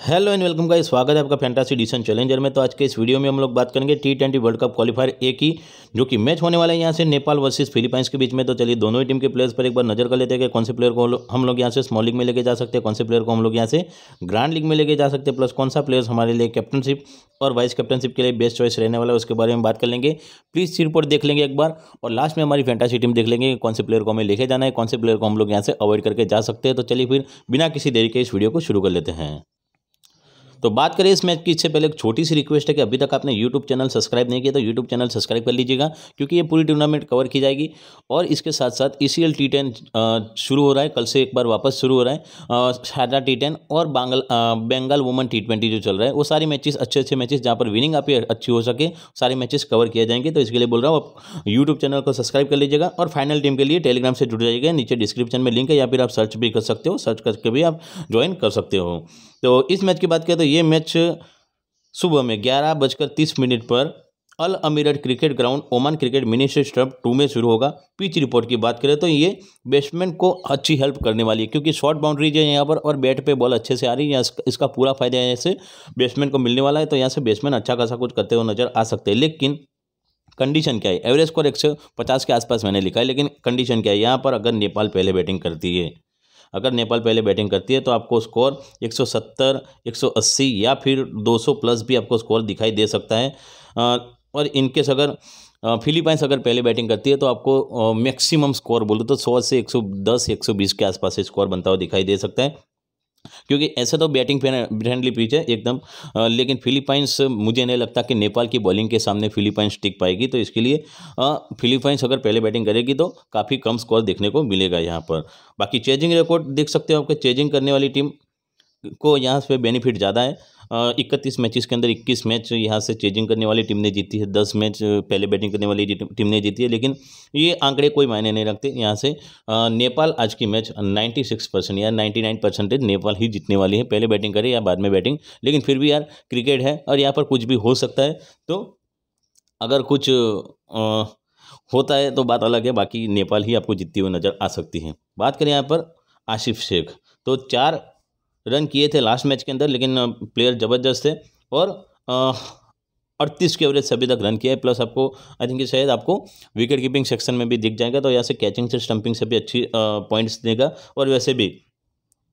hello and welcome का स्वागत है आपका फैंटासी डिसन चैलेंजर में तो आज के इस वीडियो में हम लोग बात करेंगे T twenty world cup qualifier A की जो कि मैच होने वाला है यहाँ से नेपाल वर्सेस फिलीपाइंस के बीच में तो चलिए दोनों ही टीम के प्लेयर्स पर एक बार नजर कर लेते हैं कि कौन से प्लेयर को हम लोग यहाँ से स्मॉल लीग में लेके जा सकते हैं कौन से प्लेयर को हम लोग यहाँ से ग्रांड लीग में लेके जा सकते हैं प्लस कौन सा प्लेयर्स हमारे लिए कैप्टनशिप और वाइस कैप्टनशिप के लिए बेस्ट चॉइस रहने वाला है उसके बारे में बात कर लेंगे प्लीज़ रिपोर्ट देख लेंगे एक बार और लास्ट में हमारी फैंटासी टीम देख लेंगे कौन से प्लेयर को हमें लेके जाना है कौन से प्लेयर को हम लोग यहाँ से अवॉइड करके जा सकते हैं तो चलिए फिर बिना किसी देरी के इस वीडियो को शुरू कर लेते हैं तो बात करें इस मैच की इससे पहले एक छोटी सी रिक्वेस्ट है कि अभी तक आपने यूट्यूब चैनल सब्सक्राइब नहीं किया तो यूट्यूब चैनल सब्सक्राइब कर लीजिएगा क्योंकि ये पूरी टूर्नामेंट कवर की जाएगी और इसके साथ साथ E C L T ten शुरू हो रहा है कल से एक बार वापस शुरू हो रहा है शारदा टी टेन और बांगल बंगाल वुमन टी ट्वेंटी जो चल रहा है वो सारी मैचेस अच्छे अच्छे मैचेस जहाँ पर विनिंग आपकी अच्छी हो सके सारे मैचेस कवर किए जाएंगे तो इसके लिए बोल रहा हूँ आप यूट्यूब चैनल को सब्सक्राइब कर लीजिएगा और फाइनल टीम के लिए टेलीग्राम से जुड़ जाइएगा नीचे डिस्क्रिप्शन में लिंक है या फिर आप सर्च भी कर सकते हो सर्च करके भी आप ज्वाइन कर सकते हो तो इस मैच की बात करें तो ये मैच सुबह में ग्यारह बजकर तीस मिनट पर Al Amir cricket ground Oman cricket ministry stump two में शुरू होगा पिच रिपोर्ट की बात करें तो ये बैट्समैन को अच्छी हेल्प करने वाली है क्योंकि शॉर्ट बाउंड्रीज है यहाँ पर और बैट पे बॉल अच्छे से आ रही है इसका, इसका पूरा फायदा यहाँ से बैट्समैन को मिलने वाला है तो यहाँ से बैट्समैन अच्छा खासा कुछ करते हुए नजर आ सकते हैं लेकिन कंडीशन क्या है एवरेज स्कोर एक के आसपास मैंने लिखा है लेकिन कंडीशन क्या है यहाँ पर अगर नेपाल पहले बैटिंग करती है अगर नेपाल पहले बैटिंग करती है तो आपको स्कोर 170 180 या फिर 200 प्लस भी आपको स्कोर दिखाई दे सकता है और इनकेस अगर फिलीपाइंस अगर पहले बैटिंग करती है तो आपको मैक्सिमम स्कोर बोलो तो 100 से 110 120 के आसपास स्कोर बनता हुआ दिखाई दे सकता है क्योंकि ऐसे तो बैटिंग फ्रेंडली पिच है एकदम लेकिन फिलीपाइंस मुझे नहीं लगता कि नेपाल की बॉलिंग के सामने फिलीपाइंस टिक पाएगी तो इसके लिए फिलीपाइंस अगर पहले बैटिंग करेगी तो काफ़ी कम स्कोर देखने को मिलेगा यहाँ पर बाकी चेजिंग रिकॉर्ड देख सकते हो आपके चेजिंग करने वाली टीम को यहाँ पे बेनिफिट ज़्यादा है इकतीस मैचेस के अंदर इक्कीस मैच यहाँ से चेजिंग करने वाली टीम ने जीती है दस मैच पहले बैटिंग करने वाली टीम ने जीती है लेकिन ये आंकड़े कोई मायने नहीं रखते यहाँ से नेपाल आज की मैच नाइन्टी सिक्स परसेंट या नाइन्टी नाइन परसेंटेज नेपाल ही जीतने वाली है पहले बैटिंग करे या बाद में बैटिंग लेकिन फिर भी यार क्रिकेट है और यहाँ पर कुछ भी हो सकता है तो अगर कुछ होता है तो बात अलग है बाकी नेपाल ही आपको जीतती हुई नज़र आ सकती है बात करें यहाँ पर आशिफ शेख तो चार रन किए थे लास्ट मैच के अंदर लेकिन प्लेयर ज़बरदस्त थे और अड़तीस के एवरेज से अभी तक रन किया है प्लस आपको आई थिंक शायद आपको विकेट कीपिंग सेक्शन में भी दिख जाएगा तो यहाँ से कैचिंग से स्टंपिंग से भी अच्छी पॉइंट्स देगा और वैसे भी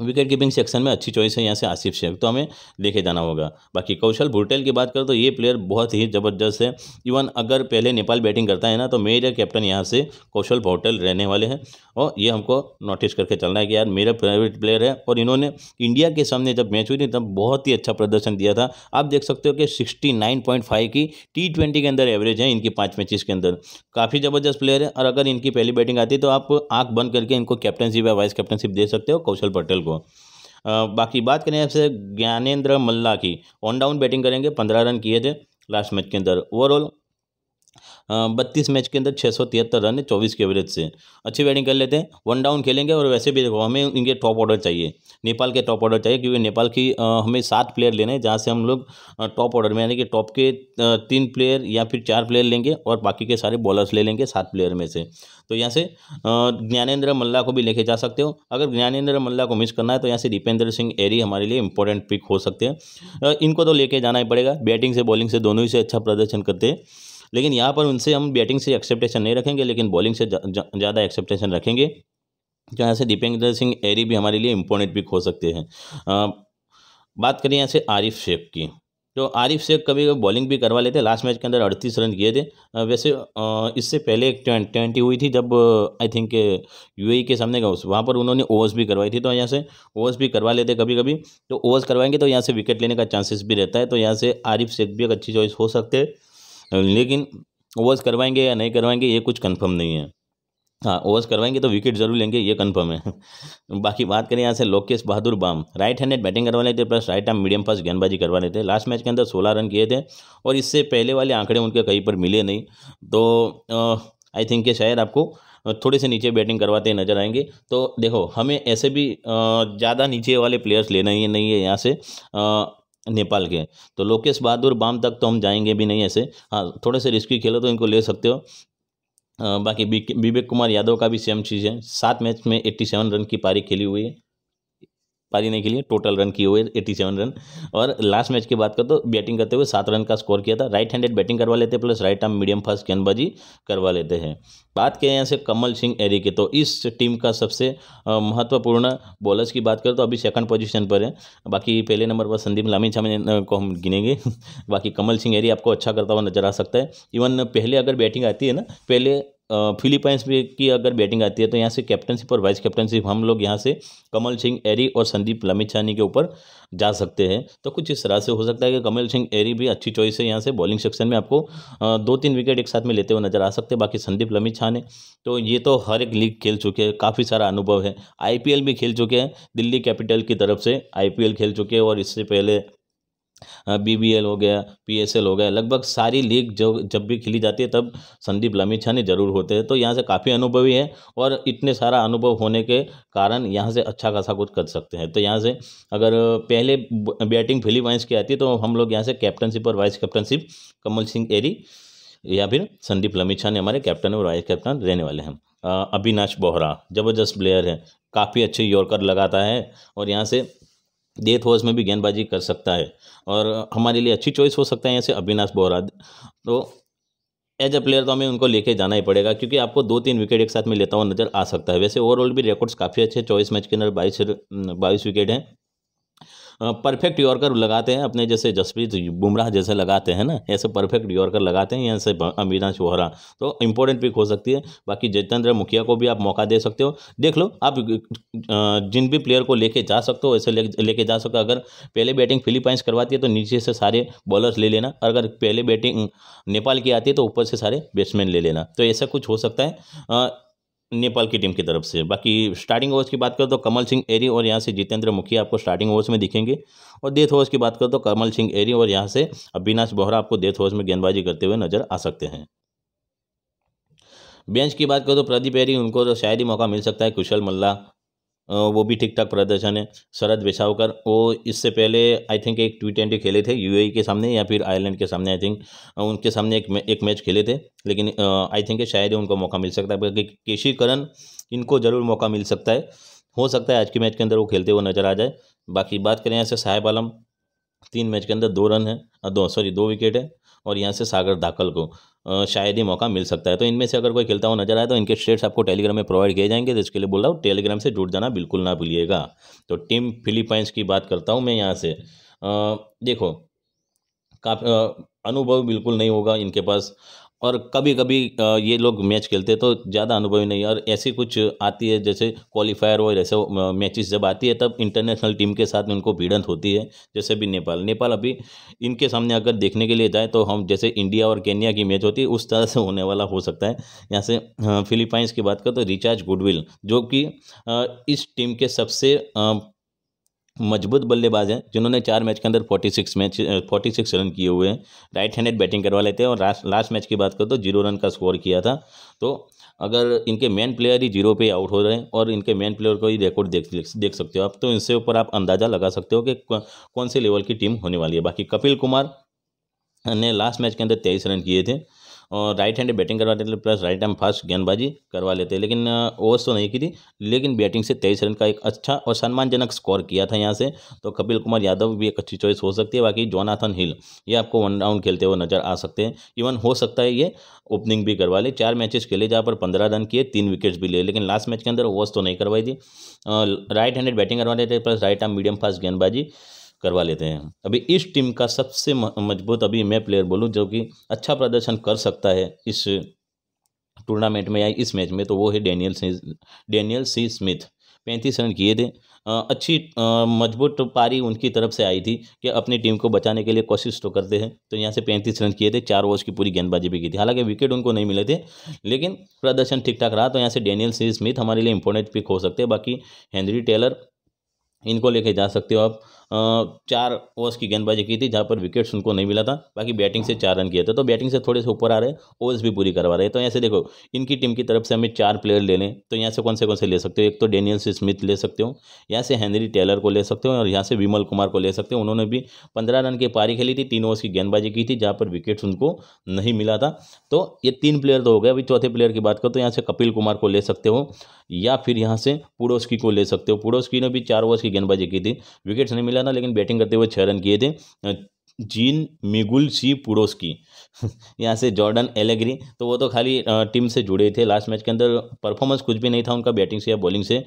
विकेट कीपिंग सेक्शन में अच्छी चॉइस है यहाँ से आसिफ शेख तो हमें लेके जाना होगा बाकी कौशल भुटेल की बात करें तो ये प्लेयर बहुत ही ज़बरदस्त है इवन अगर पहले नेपाल बैटिंग करता है ना तो मेरा कैप्टन यहाँ से कौशल भुटेल रहने वाले हैं और ये हमको नोटिस करके चलना है कि यार मेरा फेवरेट प्लेयर है और इन्होंने इंडिया के सामने जब मैच हुई थी तब बहुत ही अच्छा प्रदर्शन दिया था आप देख सकते हो कि सिक्सटी नाइन पॉइंट फाइव की टी ट्वेंटी के अंदर एवरेज है इनकी पाँच मैचेस के अंदर काफ़ी ज़बरदस्त प्लेयर है और अगर इनकी पहली बैटिंग आती तो आप आँख बंद करके इनको कैप्टनशिप या वाइस कैप्टनशिप दे सकते हो कौशल पटेल को को बाकी बात करें आपसे ज्ञानेन्द्र मल्ला की ऑन डाउन बैटिंग करेंगे पंद्रह रन किए थे लास्ट मैच के अंदर ओवरऑल बत्तीस मैच के अंदर छः सौ तिहत्तर रन है चौबीस के एवरेज से अच्छी बैटिंग कर लेते हैं वन डाउन खेलेंगे और वैसे भी देखो हमें इनके टॉप ऑर्डर चाहिए नेपाल के टॉप ऑर्डर चाहिए क्योंकि नेपाल की हमें सात प्लेयर लेने हैं जहाँ से हम लोग टॉप ऑर्डर में यानी कि टॉप के तीन प्लेयर या फिर चार प्लेयर लेंगे और बाकी के सारे बॉलर्स ले लेंगे सात प्लेयर में से तो यहाँ से ज्ञानेन्द्र मल्ला को भी लेके जा सकते हो अगर ज्ञानेन्द्र मल्ला को मिस करना है तो यहाँ से दीपेंद्र सिंह एरी हमारे लिए इंपॉर्टेंट पिक हो सकते हैं इनको तो लेके जाना ही पड़ेगा बैटिंग से बॉलिंग से दोनों ही से अच्छा प्रदर्शन करते हैं लेकिन यहाँ पर उनसे हम बैटिंग से एक्सेप्टेशन नहीं रखेंगे लेकिन बॉलिंग से ज़्यादा एक्सेप्टेशन रखेंगे तो यहाँ से दीपेंद्र सिंह एरी भी हमारे लिए इम्पोर्टेंट भी हो सकते हैं बात करें यहाँ से आरिफ शेख की तो आरिफ शेख कभी बॉलिंग भी करवा लेते लास्ट मैच के अंदर अड़तीस रन किए थे वैसे इससे पहले एक ट्वेंटी हुई थी जब आई थिंक यूएई के सामने का उस वहाँ पर उन्होंने ओवर्स भी करवाई थी तो यहाँ से ओवर्स भी करवा लेते कभी कभी तो ओवर्स करवाएंगे तो यहाँ से विकेट लेने का चांसेस भी रहता है तो यहाँ से आरिफ शेख भी एक अच्छी चॉइस हो सकते हैं लेकिन ओवर्स करवाएंगे या नहीं करवाएंगे ये कुछ कंफर्म नहीं है हाँ ओवर्स करवाएंगे तो विकेट जरूर लेंगे ये कंफर्म है बाकी बात करें यहाँ से Lokesh Bahadur Bam right handed batting करवा लेते plus right arm medium fast गेंदबाजी करवा लेते लास्ट मैच के अंदर सोलह रन किए थे और इससे पहले वाले आंकड़े उनके कहीं पर मिले नहीं तो आई थिंक ये शायद आपको थोड़े से नीचे बैटिंग करवाते नजर आएंगे तो देखो हमें ऐसे भी ज़्यादा नीचे वाले प्लेयर्स लेना ही नहीं है यहाँ से नेपाल के तो लोकेश बहादुर बाम तक तो हम जाएंगे भी नहीं ऐसे हाँ थोड़े से रिस्की खेलो तो इनको ले सकते हो बाकी विवेक कुमार यादव का भी सेम चीज़ है सात मैच में 87 रन की पारी खेली हुई है पारी नहीं के लिए टोटल रन किए हुए एटी सेवन रन और लास्ट मैच की बात कर तो बैटिंग करते हुए सात रन का स्कोर किया था राइट हैंडेड बैटिंग करवा लेते plus right arm medium fast गेंदबाजी करवा लेते हैं बात करें यहाँ से कमल सिंह एरी की तो इस टीम का सबसे महत्वपूर्ण बॉलर्स की बात करें तो अभी सेकंड पोजीशन पर है बाकी पहले नंबर पर संदीप लामिन छामे को हम गिनेंगे बाकी कमल सिंह एरी आपको अच्छा करता हुआ नजर आ सकता है इवन पहले अगर बैटिंग आती है ना पहले फिलीपाइंस की अगर बैटिंग आती है तो यहाँ से कैप्टनशिप और वाइस कैप्टनशिप हम लोग यहाँ से कमल सिंह एरी और संदीप लमित छानी के ऊपर जा सकते हैं तो कुछ इस तरह से हो सकता है कि कमल सिंह एरी भी अच्छी चॉइस है यहाँ से बॉलिंग सेक्शन में आपको दो तीन विकेट एक साथ में लेते हुए नजर आ सकते हैं बाकी संदीप लमित छाने तो ये तो हर एक लीग खेल चुके हैं काफ़ी सारा अनुभव है आई भी खेल चुके हैं दिल्ली कैपिटल की तरफ से आई खेल चुके हैं और इससे पहले बीबीएल हाँ, हो गया पीएसएल हो गया लगभग सारी लीग जो जब भी खेली जाती है तब संदीप लामिछानी जरूर होते हैं तो यहाँ से काफ़ी अनुभवी है और इतने सारा अनुभव होने के कारण यहाँ से अच्छा खासा कुछ कर सकते हैं तो यहाँ से अगर पहले बैटिंग फिली वाइंस की आती है तो हम लोग यहाँ से कैप्टनशिप और वाइस कैप्टनशिप कमल सिंह एरी या फिर संदीप लमिछानी हमारे कैप्टन और वाइस कैप्टन रहने वाले हैं अविनाश बोहरा ज़बरदस्त प्लेयर है काफ़ी अच्छे यॉर्कर लगाता है और यहाँ से डेथ ओवर्स में भी गेंदबाजी कर सकता है और हमारे लिए अच्छी चॉइस हो सकता है ऐसे अविनाश बोहरा तो एज अ प्लेयर तो हमें उनको लेके जाना ही पड़ेगा क्योंकि आपको दो तीन विकेट एक साथ में लेता हुआ नजर आ सकता है वैसे ओवरऑल भी रिकॉर्ड्स काफ़ी अच्छे चौबीस मैच के अंदर बाईस बाईस विकेट हैं परफेक्ट यॉर्कर लगाते हैं अपने जैसे जसप्रीत बुमराह जैसे लगाते हैं ना ऐसे परफेक्ट यॉर्कर लगाते हैं ऐसे अमीना वोहरा तो इंपॉर्टेंट पिक हो सकती है बाकी जितेंद्र मुखिया को भी आप मौका दे सकते हो देख लो आप जिन भी प्लेयर को लेके जा सकते हो ऐसे लेके जा सकते हो अगर पहले बैटिंग फिलीपाइंस करवाती है तो नीचे से सारे बॉलर्स ले लेना अगर पहले बैटिंग नेपाल की आती है तो ऊपर से सारे बैट्समैन ले लेना तो ऐसा कुछ हो सकता है नेपाल की टीम की तरफ से बाकी स्टार्टिंग ओवर्स की बात करें तो कमल सिंह एरी और यहाँ से जितेंद्र मुखिया आपको स्टार्टिंग ओवर्स में दिखेंगे और डेथ ओवर्स की बात करें तो कमल सिंह एरी और यहाँ से अविनाश बोहरा आपको डेथ ओवर्स में गेंदबाजी करते हुए नजर आ सकते हैं बेंच की बात करें तो प्रदीप एरी उनको तो शायद ही मौका मिल सकता है कुशल मल्ला वो भी ठीक ठाक प्रदर्शन है शरद वेशावकर वो इससे पहले आई थिंक एक टी ट्वेंटी खेले थे यूएई e के सामने या फिर आयरलैंड के सामने आई थिंक उनके सामने एक एक मैच खेले थे लेकिन आई थिंक शायद ही उनको मौका मिल सकता है क्योंकि केशी करण इनको ज़रूर मौका मिल सकता है हो सकता है आज के मैच के अंदर वो खेलते हुए नजर आ जाए बाकी बात करें ऐसे साहेब आलम तीन मैच के अंदर दो रन है दो सॉरी दो विकेट है और यहाँ से सागर दाखल को शायद ही मौका मिल सकता है तो इनमें से अगर कोई खेलता हुआ नजर आए तो इनके स्टेट्स आपको टेलीग्राम में प्रोवाइड किए जाएंगे तो इसके लिए बोल रहा हूँ टेलीग्राम से जुड़ जाना बिल्कुल ना भूलिएगा तो टीम फिलीपाइंस की बात करता हूँ मैं यहाँ से आ, देखो काफ़ी अनुभव बिल्कुल नहीं होगा इनके पास और कभी कभी ये लोग मैच खेलते तो ज़्यादा अनुभवी नहीं और ऐसी कुछ आती है जैसे क्वालिफायर और ऐसे मैचेस जब आती है तब इंटरनेशनल टीम के साथ में उनको भिड़ंत होती है जैसे भी नेपाल नेपाल अभी इनके सामने अगर देखने के लिए जाए तो हम जैसे इंडिया और केन्या की मैच होती है उस तरह से होने वाला हो सकता है यहाँ से फिलीपाइंस की बात करें तो रिचार्ज गुडविल जो कि इस टीम के सबसे मजबूत बल्लेबाज हैं जिन्होंने चार मैच के अंदर 46 मैच 46 रन किए हुए हैं राइट हैंडेड बैटिंग करवा लेते हैं और लास्ट लास्ट मैच की बात करें तो जीरो रन का स्कोर किया था तो अगर इनके मेन प्लेयर ही जीरो पे आउट हो रहे हैं और इनके मेन प्लेयर को ही रिकॉर्ड देख देख सकते हो आप तो इनसे ऊपर आप अंदाज़ा लगा सकते हो कि कौन से लेवल की टीम होने वाली है बाकी कपिल कुमार ने लास्ट मैच के अंदर तेईस रन किए थे और राइट हैंड बैटिंग करवा देते प्लस राइट हैंड फास्ट गेंदबाजी करवा लेते लेकिन ओवर्स तो नहीं की थी लेकिन बैटिंग से तेईस रन का एक अच्छा और सम्मानजनक स्कोर किया था यहाँ से तो कपिल कुमार यादव भी एक अच्छी चॉइस हो सकती है बाकी जोनाथन हिल ये आपको वन राउंड खेलते हुए नजर आ सकते हैं इवन हो सकता है ये ओपनिंग भी करवा ले चार मैचेस खेले जहाँ पर पंद्रह रन किए तीन विकेट्स भी ले लेकिन लास्ट मैच के अंदर ओवर्स तो नहीं करवाई थी राइट हैंडेड बैटिंग करवा लेते plus right hand medium fast गेंदबाजी करवा लेते हैं अभी इस टीम का सबसे मजबूत अभी मैं प्लेयर बोलूँ जो कि अच्छा प्रदर्शन कर सकता है इस टूर्नामेंट में या इस मैच में तो वो है Daniel C Daniel C Smith पैंतीस रन किए थे अच्छी मजबूत पारी उनकी तरफ से आई थी कि अपनी टीम को बचाने के लिए कोशिश तो करते हैं तो यहाँ से पैंतीस रन किए थे चार ओवर्स की पूरी गेंदबाजी भी की थी हालांकि विकेट उनको नहीं मिले थे लेकिन प्रदर्शन ठीक ठाक रहा तो यहाँ से डैनियल सी स्मिथ हमारे लिए इम्पोर्टेंट पिक हो सकते हैं बाकी हेनरी टेलर इनको लेके जा सकते हो आप चार ओवर्स की गेंदबाजी की थी जहाँ पर विकेट्स उनको नहीं मिला था बाकी बैटिंग से चार रन किए थे तो बैटिंग से थोड़े से ऊपर आ रहे ओवर्स भी पूरी करवा रहे तो यहाँ से देखो इनकी टीम की तरफ से हमें चार प्लेयर लेने तो यहाँ से कौन से कौन से ले सकते हो एक तो डेनियल स्मिथ ले सकते हो यहाँ से हेनरी टेलर को ले सकते हो और यहाँ से विमल कुमार को ले सकते हो उन्होंने भी पंद्रह रन की पारी खेली थी तीन ओवर्स की गेंदबाजी की थी जहाँ पर विकेट्स उनको नहीं मिला था तो ये तीन प्लेयर तो हो गए अभी चौथे प्लेयर की बात करो तो यहाँ से कपिल कुमार को ले सकते हो या फिर यहाँ से पुडोस्की को ले सकते हो पुडोस्की ने भी चार ओवर्स की गेंदबाजी की थी विकेट्स नहीं मिला गया लेकिन बैटिंग करते हुए छः रन किए थे जीन मिगुल सी पुडोस्की यहाँ से जॉर्डन एलेग्री तो वो तो खाली टीम से जुड़े थे लास्ट मैच के अंदर परफॉर्मेंस कुछ भी नहीं था उनका बैटिंग से या बॉलिंग से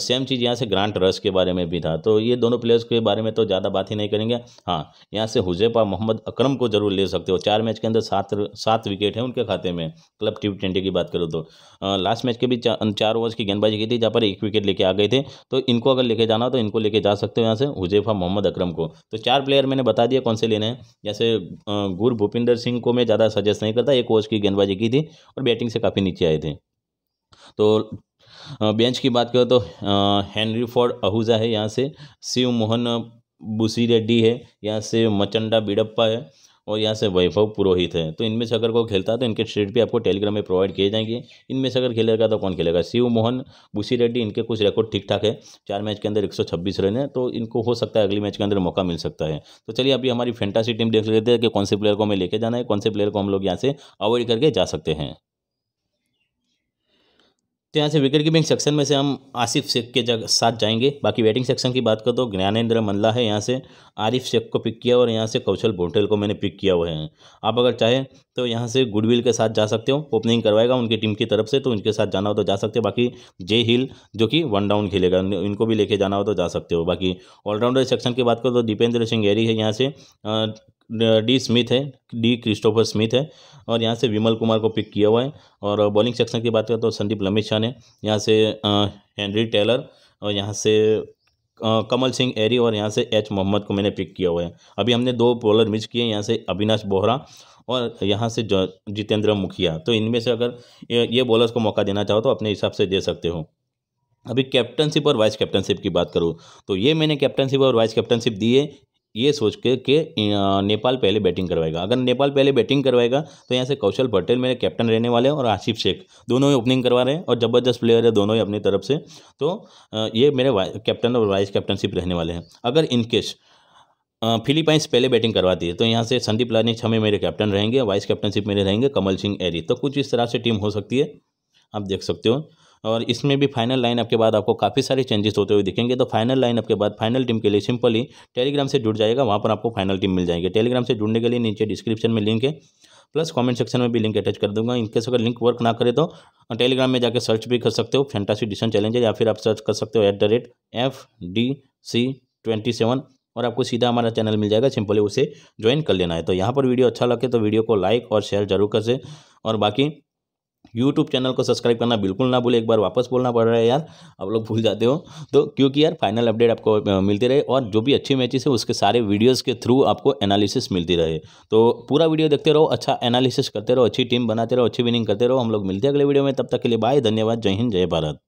सेम चीज़ यहाँ से ग्रांट रस के बारे में भी था तो ये दोनों प्लेयर्स के बारे में तो ज़्यादा बात ही नहीं करेंगे हाँ यहाँ से हुजैफा मोहम्मद अक्रम को जरूर ले सकते हो चार मैच के अंदर सात सात विकेट हैं उनके खाते में क्लब टी ट्वेंटी की बात करूँ तो लास्ट मैच के भी चार ओवर्स की गेंदबाजी की थी जहाँ पर एक विकेट लेके आ गए थे तो इनको अगर लेके जाना तो इनको लेके जा सकते हो यहाँ से हुजैफा मोहम्मद अक्रम को तो चार प्लेयर मैंने बता दिया कौन से लेने हैं जैसे गुर भूपिंदर सिंह को मैं ज़्यादा सजेस्ट नहीं करता एक ओवर्स की गेंदबाजी की थी और बैटिंग से काफ़ी नीचे आए थे तो बेंच की बात करो तो हेनरी फोर्ड आहूजा है यहाँ से शिव मोहन बुसी रेड्डी है यहाँ से मचंडा बिडप्पा है और यहाँ से वैभव पुरोहित है तो इनमें से अगर कोई खेलता है तो इनके शेड भी आपको टेलीग्राम में प्रोवाइड किए जाएंगे इनमें से अगर खेलेगा तो कौन खेलेगा शिव मोहन बुसी रेड्डी इनके कुछ रिकॉर्ड ठीक ठाक है चार मैच के अंदर एक रन है तो इनको हो सकता है अगली मैच के अंदर मौका मिल सकता है तो चलिए अभी हमारी फेंटासी टीम देख लेते हैं कि कौन से प्लेयर को हमें लेके जाना है कौन से प्लेयर को हम लोग यहाँ से अवॉइड करके जा सकते हैं तो यहाँ से विकेट कीपिंग सेक्शन में से हम आसिफ शेख के जग साथ जाएंगे बाकी बैटिंग सेक्शन की बात कर तो ज्ञानेंद्र मल्ला है यहाँ से आरिफ शेख को पिक किया और यहाँ से कौशल बोटेल को मैंने पिक किया हुआ है आप अगर चाहें तो यहाँ से गुडविल के साथ जा सकते हो ओपनिंग करवाएगा उनकी टीम की तरफ से तो उनके साथ जाना हो तो जा सकते हो बाकी जे हिल जो कि वन डाउन खेलेगा इनको भी लेके जाना हो तो जा सकते हो बाकी ऑलराउंडर सेक्शन की बात करो तो दीपेंद्र सिंह गहरी है यहाँ से डी स्मिथ है डी क्रिस्टोफर स्मिथ है और यहाँ से विमल कुमार को पिक किया हुआ है और बॉलिंग सेक्शन की बात करें तो संदीप लमेशान है यहाँ से हेनरी टेलर और यहाँ से कमल सिंह एरी और यहाँ से एच मोहम्मद को मैंने पिक किया हुआ है अभी हमने दो बॉलर मिस किए यहाँ से अविनाश बोहरा और यहाँ से जितेंद्र मुखिया तो इनमें से अगर ये बॉलर्स को मौका देना चाहो तो अपने हिसाब से दे सकते हो अभी कैप्टनशिप और वाइस कैप्टनशिप की बात करूँ तो ये मैंने कैप्टनशिप और वाइस कैप्टनशिप दी है ये सोच के कि नेपाल पहले बैटिंग करवाएगा अगर नेपाल पहले बैटिंग करवाएगा तो यहाँ से कौशल पटेल मेरे कैप्टन रहने वाले हैं और आसिफ शेख दोनों ही ओपनिंग करवा रहे हैं और ज़बरदस्त प्लेयर है दोनों ही अपनी तरफ से तो ये मेरे कैप्टन और वाइस कैप्टनशिप रहने वाले हैं अगर इनकेस फिलीपाइंस पहले बैटिंग करवाती है तो यहाँ से संदीप लानी छमे मेरे कैप्टन रहेंगे वाइस कैप्टनशिप मेरे रहेंगे कमल सिंह एरी तो कुछ इस तरह से टीम हो सकती है आप देख सकते हो और इसमें भी फाइनल लाइनअप के बाद आपको काफ़ी सारे चेंजेस होते हुए दिखेंगे तो फाइनल लाइनअप के बाद फाइनल टीम के लिए सिंपली टेलीग्राम से जुड़ जाएगा वहाँ पर आपको फाइनल टीम मिल जाएंगे टेलीग्राम से जुड़ने के लिए नीचे डिस्क्रिप्शन में लिंक है प्लस कमेंट सेक्शन में भी लिंक अटैच कर दूंगा इनकेस अगर लिंक वर्क ना करे तो टेलीग्राम में जाकर सर्च भी कर सकते हो फैंटासी डिशन चैलेंज या फिर आप सर्च कर सकते हो at the rate F D C twenty seven और आपको सीधा हमारा चैनल मिल जाएगा सिंपली उसे ज्वाइन कर लेना है तो यहाँ पर वीडियो अच्छा लगे तो वीडियो को लाइक और शेयर जरूर कर से और बाकी यूट्यूब चैनल को सब्सक्राइब करना बिल्कुल ना भूले एक बार वापस बोलना पड़ रहा है यार आप लोग भूल जाते हो तो क्योंकि यार फाइनल अपडेट आपको मिलती रहे और जो भी अच्छे मैचेस है उसके सारे वीडियोज़ के थ्रू आपको एनालिसिस मिलती रहे तो पूरा वीडियो देखते रहो अच्छा एनालिसिस करते रहो अच्छी टीम बनाते रहो अच्छी विनिंग करते रहो हम लोग मिलते हैं अगले वीडियो में तब तक के लिए बाय धन्यवाद जय हिंद जय भारत